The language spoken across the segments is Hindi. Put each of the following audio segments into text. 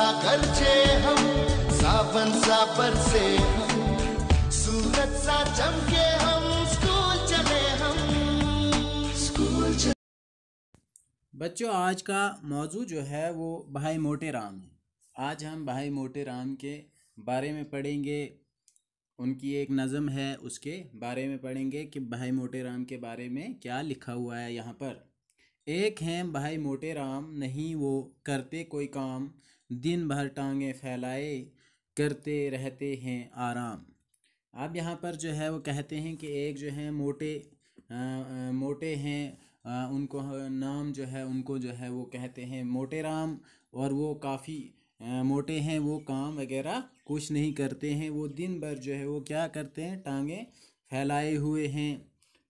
घर छे हम सावन सा से हम सूरत सा चमके हम स्कूल चले हम स्कूल चले बच्चों आज का मौजू जो है वो भाई मोटे राम है आज हम भाई मोटे राम के बारे में पढ़ेंगे उनकी एक नज़म है उसके बारे में पढ़ेंगे कि भाई मोटे राम के बारे में क्या लिखा हुआ है यहाँ पर एक हैं भाई मोटे राम नहीं वो करते कोई काम दिन भर टांगे फैलाए करते रहते हैं आराम अब यहाँ पर जो है वो कहते हैं कि एक जो है मोटे आ, मोटे हैं उनको नाम जो है उनको जो है वो कहते हैं मोटे राम और वो काफ़ी मोटे हैं वो काम वगैरह कुछ नहीं करते हैं वो दिन भर जो है वो क्या करते हैं टांगे फैलाए हुए हैं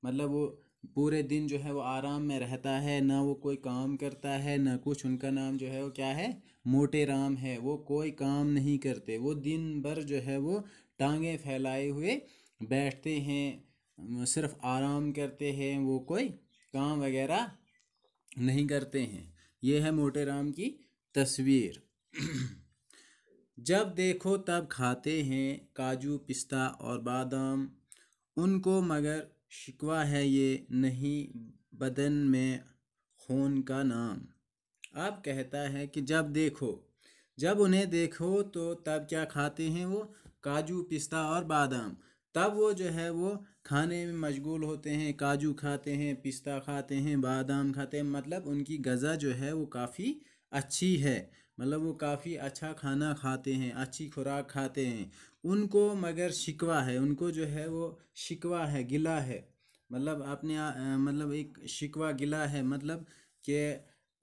मतलब वो पूरे दिन जो है वो आराम में रहता है ना वो कोई काम करता है ना कुछ उनका नाम जो है वो क्या है मोटे राम है वो कोई काम नहीं करते वो दिन भर जो है वो टांगे फैलाए हुए बैठते हैं सिर्फ आराम करते हैं वो कोई काम वगैरह नहीं करते हैं ये है मोटे राम की तस्वीर जब देखो तब खाते हैं काजू पिस्ता और बादाम उनको मगर शिकवा है ये नहीं बदन में खून का नाम अब कहता है कि जब देखो जब उन्हें देखो तो तब क्या खाते हैं वो काजू पिस्ता और बादाम तब वो जो है वो खाने में मशगूल होते हैं काजू खाते हैं पिस्ता खाते हैं बादाम खाते हैं मतलब उनकी गज़ा जो है वो काफ़ी अच्छी है मतलब वो काफ़ी अच्छा खाना खाते हैं अच्छी खुराक खाते हैं उनको मगर शिकवा है उनको जो है वो शिकवा है गिला है मतलब आपने मतलब एक शिकवा गिला है मतलब कि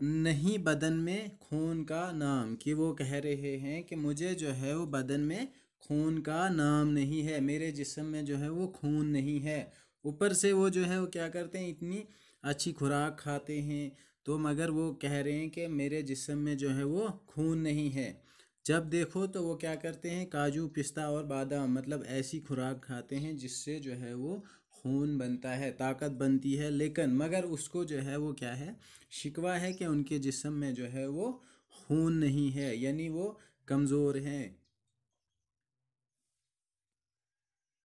नहीं बदन में खून का नाम कि वो कह रहे हैं कि मुझे जो है वो बदन में खून का नाम नहीं है मेरे जिसम में जो है वो खून नहीं है ऊपर से वो जो है वो क्या करते हैं इतनी अच्छी खुराक खाते हैं तो मगर वो कह रहे हैं कि मेरे जिसम में जो है वो खून नहीं है जब देखो तो वो क्या करते हैं काजू पिस्ता और बादाम मतलब ऐसी खुराक खाते हैं जिससे जो है वो खून बनता है ताकत बनती है लेकिन मगर उसको जो है वो क्या है शिकवा है कि उनके जिसम में जो है वो खून नहीं है यानी वो कमज़ोर हैं